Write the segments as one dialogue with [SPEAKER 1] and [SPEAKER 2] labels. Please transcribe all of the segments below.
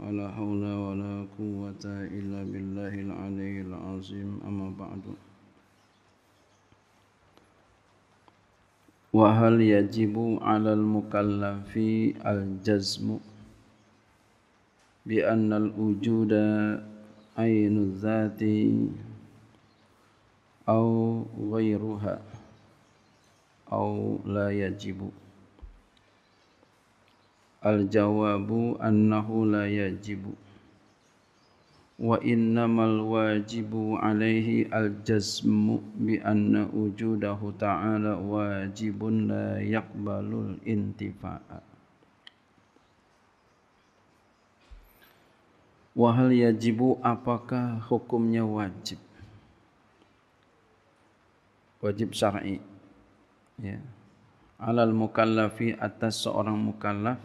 [SPEAKER 1] ولا حول ولا قوة إلا بالله العلي العظيم أما بعد وهل يجب على المكلف الجزم بأن الوجود عين الذات أو غيرها أو لا يجب Al-jawabu annahu la yajibu Wa innamal wajibu alaihi al-jazmu Bi anna wujudahu ta'ala wajibun la yakbalul intifa'a Wahal yajibu apakah hukumnya wajib Wajib syar'i ya. Alal mukallafi atas seorang mukallaf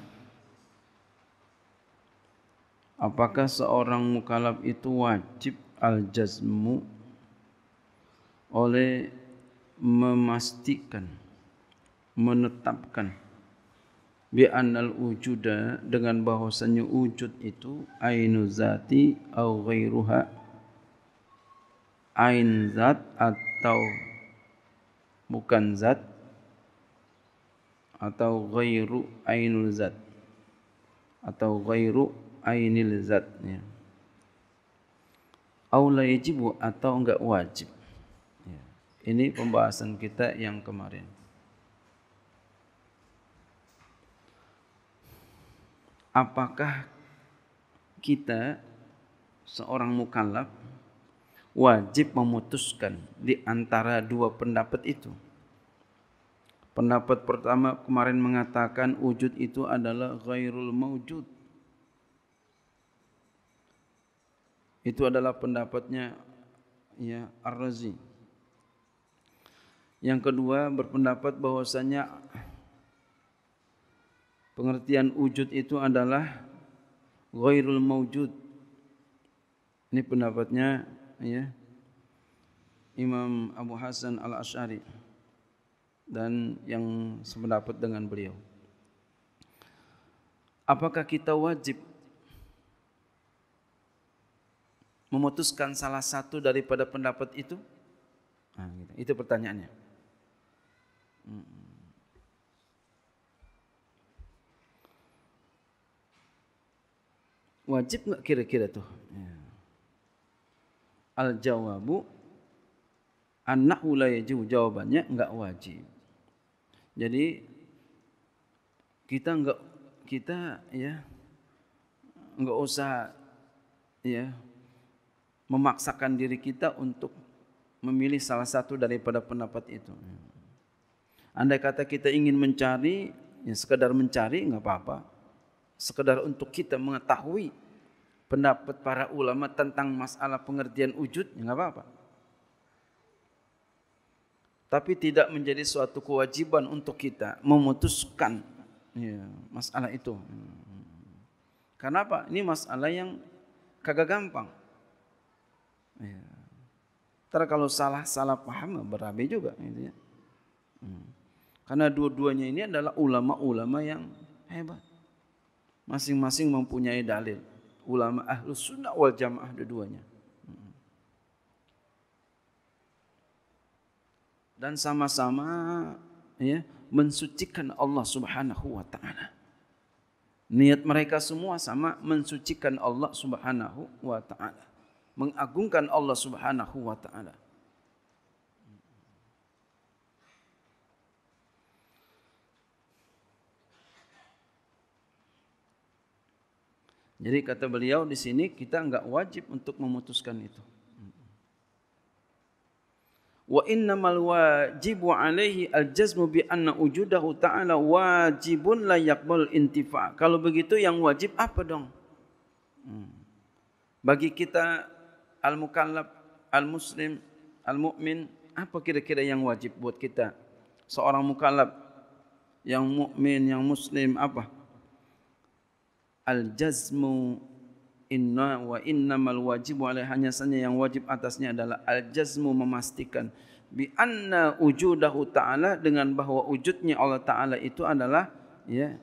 [SPEAKER 1] Apakah seorang mukalaf itu wajib al-jazmu oleh memastikan menetapkan Bi'an al wujuda dengan bahwasanya wujud itu ainu zati au ghairuha ain zat atau bukan zat atau ghairu ainul zat atau ghairu ainil zat ya. Aula yajibu atau enggak wajib. Ya. Ini pembahasan kita yang kemarin. Apakah kita seorang mukallaf wajib memutuskan di antara dua pendapat itu? Pendapat pertama kemarin mengatakan wujud itu adalah ghairul maujud. Itu adalah pendapatnya ya Ar-Razi. Yang kedua berpendapat bahwasanya pengertian wujud itu adalah ghairul mawjud. Ini pendapatnya ya Imam Abu Hasan al ashari dan yang sependapat dengan beliau. Apakah kita wajib memutuskan salah satu daripada pendapat itu? Nah, gitu. Itu pertanyaannya. Wajib nggak kira-kira tuh? Ya. Al jawabu anak ulayajuh jawabannya nggak wajib. Jadi kita nggak kita ya nggak usah ya memaksakan diri kita untuk memilih salah satu daripada pendapat itu. Andai kata kita ingin mencari, ya sekedar mencari nggak apa-apa. Sekedar untuk kita mengetahui pendapat para ulama tentang masalah pengertian wujud, ya nggak apa-apa. Tapi tidak menjadi suatu kewajiban untuk kita memutuskan ya, masalah itu. Kenapa? Ini masalah yang kagak gampang. Ya. Ntar kalau salah salah paham berabe juga. Gitu ya. hmm. Karena dua-duanya ini adalah ulama-ulama yang hebat. Masing-masing mempunyai dalil. Ulama ahlus sunnah wal jamaah dua-duanya. Hmm. dan sama-sama ya, mensucikan Allah Subhanahu wa taala. Niat mereka semua sama mensucikan Allah Subhanahu wa taala mengagungkan Allah Subhanahu wa taala. Jadi kata beliau di sini kita enggak wajib untuk memutuskan itu. Wa innamal wajibu alaihi aljazmu bi anna wujudahu ta'ala wajibun la yaqbal intifa. Kalau begitu yang wajib apa dong? Hmm. Bagi kita al-mukallaf, al-muslim, al-mu'min, apa kira-kira yang wajib buat kita? Seorang mukallaf yang mu'min, yang muslim, apa? Al-jazmu inna wa innamal wajib alaih hanya saja yang wajib atasnya adalah al-jazmu memastikan bi anna wujudahu ta'ala dengan bahawa wujudnya Allah Ta'ala itu adalah ya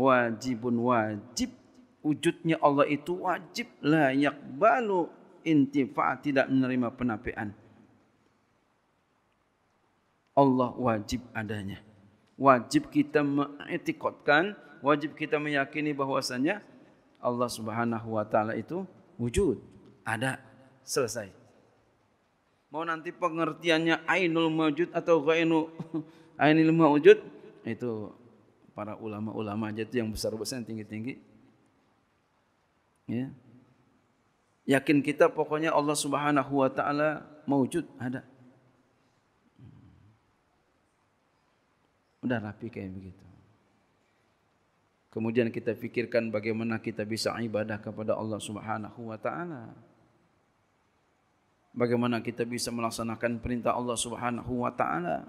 [SPEAKER 1] wajibun wajib wujudnya Allah itu wajib la yakbalu intifa tidak menerima penapian. Allah wajib adanya. Wajib kita mengetikotkan, wajib kita meyakini bahwasannya Allah subhanahu wa ta'ala itu wujud. Ada. Selesai. Mau nanti pengertiannya ainul mawjud atau ghainu ainul mawjud, itu para ulama-ulama aja itu yang besar-besar yang tinggi-tinggi Ya. Yakin kita pokoknya Allah Subhanahu wa taala wujud ada. Sudah lah, rapi kayak begitu. Kemudian kita pikirkan bagaimana kita bisa ibadah kepada Allah Subhanahu wa taala. Bagaimana kita bisa melaksanakan perintah Allah Subhanahu wa taala?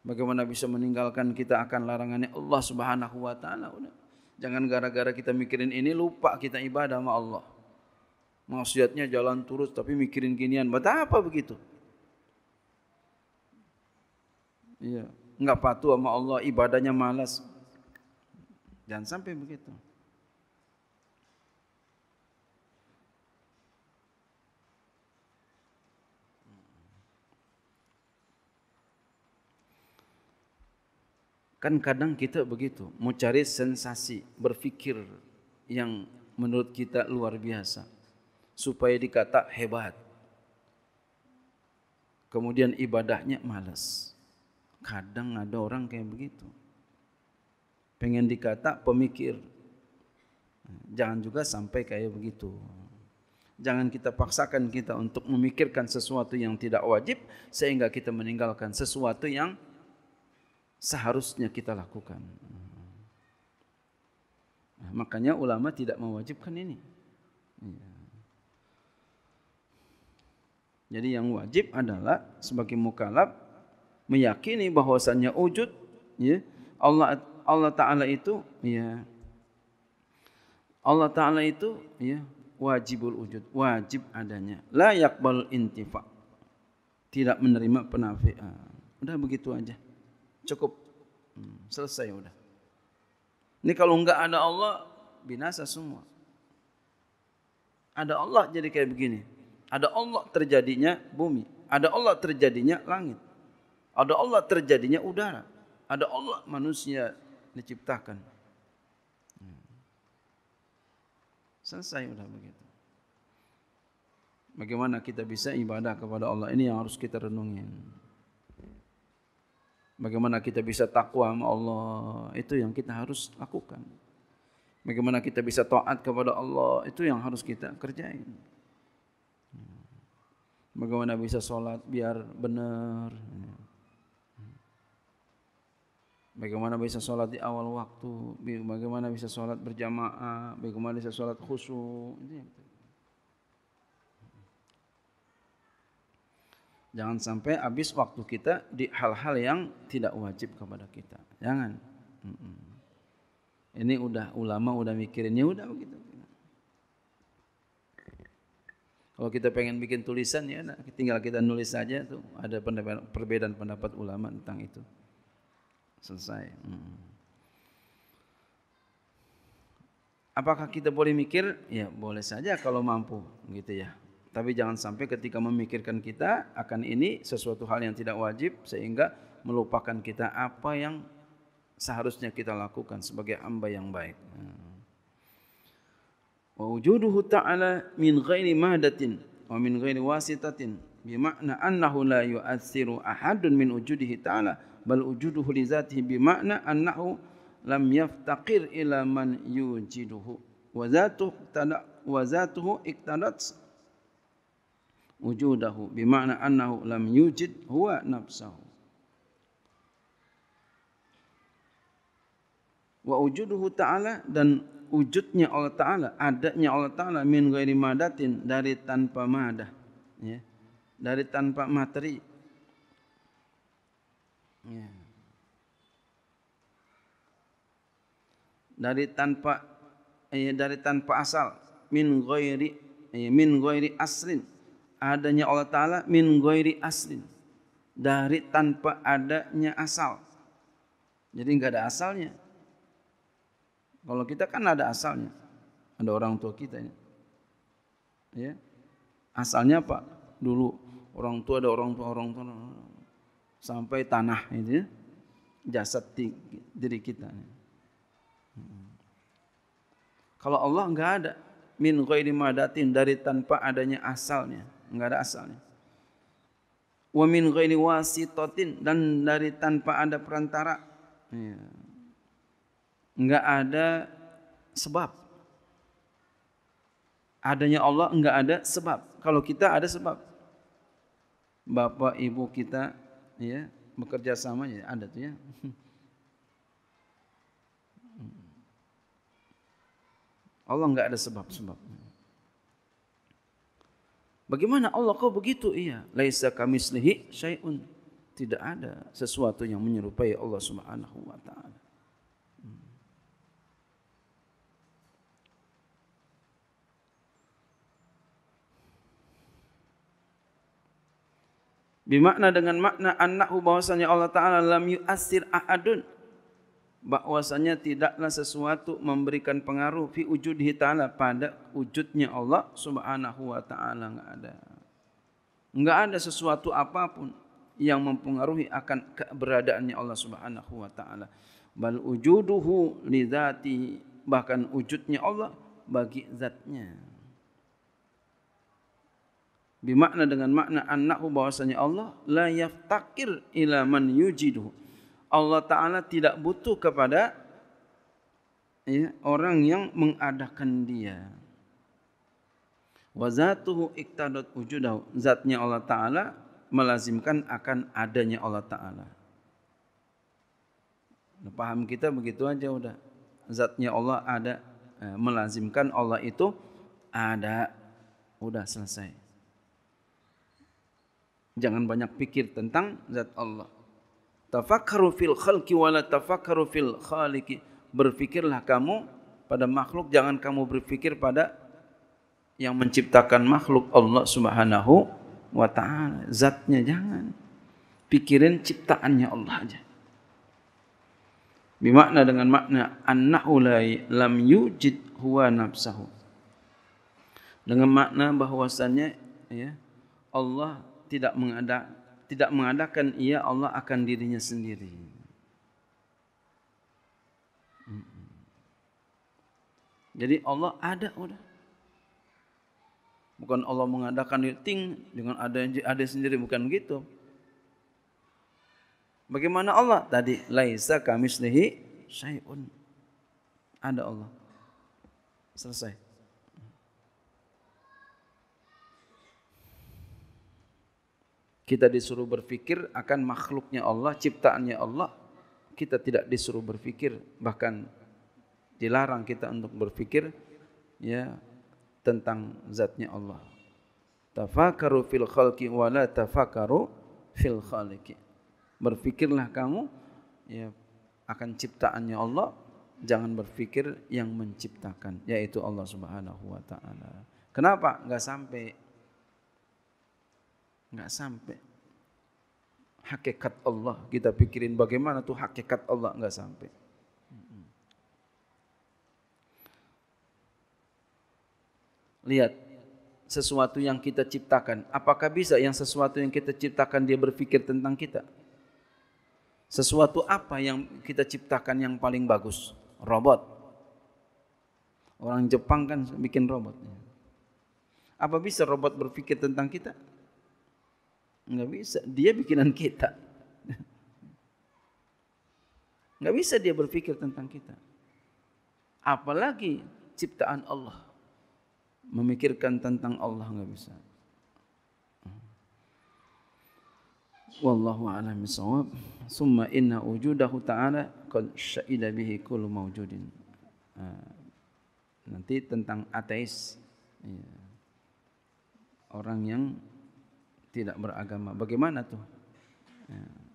[SPEAKER 1] Bagaimana bisa meninggalkan kita akan larangannya Allah Subhanahu wa taala? Sudah Jangan gara-gara kita mikirin ini lupa kita ibadah sama Allah. Maksudnya jalan terus tapi mikirin ginian. Betapa begitu? Iya, enggak patuh sama Allah, ibadahnya malas. Jangan sampai begitu. Kan kadang kita begitu, mau cari sensasi, berpikir yang menurut kita luar biasa. Supaya dikata hebat. Kemudian ibadahnya malas. Kadang ada orang kayak begitu. Pengen dikata pemikir. Jangan juga sampai kayak begitu. Jangan kita paksakan kita untuk memikirkan sesuatu yang tidak wajib sehingga kita meninggalkan sesuatu yang seharusnya kita lakukan. Nah, makanya ulama tidak mewajibkan ini. Jadi yang wajib adalah sebagai mukalaf meyakini bahwasannya wujud ya, Allah Allah Taala itu ya Allah Taala itu ya wajibul wujud wajib adanya Layak bal intifak, tidak menerima penafian. Udah begitu aja cukup hmm, selesai sudah. Ini kalau enggak ada Allah binasa semua. Ada Allah jadi kayak begini. Ada Allah terjadinya bumi. Ada Allah terjadinya langit. Ada Allah terjadinya udara. Ada Allah manusia diciptakan. Hmm. Selesai sudah begitu. Bagaimana kita bisa ibadah kepada Allah ini yang harus kita renungin. Bagaimana kita bisa takwa sama Allah? Itu yang kita harus lakukan. Bagaimana kita bisa taat kepada Allah? Itu yang harus kita kerjain. Bagaimana bisa sholat biar benar? Bagaimana bisa sholat di awal waktu? Bagaimana bisa sholat berjamaah? Bagaimana bisa sholat khusyuk? Itu yang kita Jangan sampai habis waktu kita di hal-hal yang tidak wajib kepada kita. Jangan. Ini udah ulama udah mikirinnya udah begitu. Kalau kita pengen bikin tulisan ya tinggal kita nulis saja tuh ada perbedaan pendapat ulama tentang itu. Selesai. Apakah kita boleh mikir? Ya boleh saja kalau mampu gitu ya. Tapi jangan sampai ketika memikirkan kita akan ini sesuatu hal yang tidak wajib sehingga melupakan kita apa yang seharusnya kita lakukan sebagai hamba yang baik. Hmm. Wa wujuduhu ta'ala min ghairi mahdatin wa min ghairi wasitatin bima'na annahu la yu'athiru ahadun min wujudihi ta'ala bal wujuduhu li zatihi bima'na annahu lam yaftaqir ila man yujiduhu wa zatuhu tada wa zatuhu iktadats wujudahu bimana annahu lam yujid huwa nafsahu wa wujuduhu ta'ala dan wujudnya Allah Ta'ala, adanya Allah Ta'ala min ghairi madatin dari tanpa madah. Ya. Dari tanpa materi. Ya. Dari tanpa eh, dari tanpa asal min ghairi eh, min ghairi aslin adanya Allah Ta'ala min ghairi aslin. Dari tanpa adanya asal. Jadi enggak ada asalnya. Kalau kita kan ada asalnya. Ada orang tua kita. Ya. ya. Asalnya apa? Dulu orang tua ada orang tua, orang tua. Sampai tanah ini. Ya. Jasad tinggi, diri kita. Ya. Kalau Allah enggak ada. Min ghairi madatin dari tanpa adanya asalnya enggak ada asalnya wa min ghairi wasitatin dan dari tanpa ada perantara ya. enggak ada sebab adanya Allah enggak ada sebab kalau kita ada sebab bapak ibu kita ya bekerja sama ya ada tuh ya Allah enggak ada sebab sebab Bagaimana Allah kau begitu? Iya. Laisa kami selihi syai'un. Tidak ada sesuatu yang menyerupai Allah subhanahu wa ta'ala. Hmm. Bimakna dengan makna anakku bahwasanya Allah Ta'ala lam yu'asir ahadun bahwasanya tidaklah sesuatu memberikan pengaruh fi wujudhi ta'ala pada wujudnya Allah subhanahu wa ta'ala enggak ada. Enggak ada sesuatu apapun yang mempengaruhi akan keberadaannya Allah subhanahu wa ta'ala. Bal wujuduhu li dhati bahkan wujudnya Allah bagi zatnya. Bimakna dengan makna anakku bahwasanya Allah la yaftakir ilaman man Allah Ta'ala tidak butuh kepada ya, orang yang mengadakan dia. Wa zatuhu iktadat wujudahu. Zatnya Allah Ta'ala melazimkan akan adanya Allah Ta'ala. Paham kita begitu aja udah. Zatnya Allah ada. Eh, melazimkan Allah itu ada. Udah selesai. Jangan banyak pikir tentang zat Allah. Tafakkaru fil khalqi wa la tafakkaru fil khaliqi. Berpikirlah kamu pada makhluk, jangan kamu berpikir pada yang menciptakan makhluk Allah Subhanahu wa taala. Zatnya jangan. Pikirin ciptaannya Allah aja. Bimakna dengan makna annahu lam yujid huwa nafsahu. Dengan makna bahwasannya ya, Allah tidak mengada tidak mengadakan ia ya Allah akan dirinya sendiri. Jadi Allah ada sudah. Bukan Allah mengadakan ting dengan ada ada sendiri bukan begitu. Bagaimana Allah tadi laisa kamislihi syai'un. Ada Allah. Selesai. kita disuruh berpikir akan makhluknya Allah, ciptaannya Allah. Kita tidak disuruh berpikir, bahkan dilarang kita untuk berpikir ya tentang zatnya Allah. Tafakaru fil khalqi wa la tafakaru fil khaliqi. Berpikirlah kamu ya akan ciptaannya Allah, jangan berpikir yang menciptakan yaitu Allah Subhanahu wa taala. Kenapa enggak sampai Nggak sampai. Hakikat Allah kita pikirin bagaimana tuh hakikat Allah nggak sampai. Lihat sesuatu yang kita ciptakan. Apakah bisa yang sesuatu yang kita ciptakan dia berpikir tentang kita? Sesuatu apa yang kita ciptakan yang paling bagus? Robot. Orang Jepang kan bikin robot. Apa bisa robot berpikir tentang kita? Enggak bisa. Dia bikinan kita. Enggak bisa dia berpikir tentang kita. Apalagi ciptaan Allah. Memikirkan tentang Allah enggak bisa. Wallahu a'lam bisawab. Summa inna wujudahu ta'ala qad syaida bihi kullu mawjudin. Ah, nanti tentang ateis. Orang yang tidak beragama. Bagaimana tuh? Ya.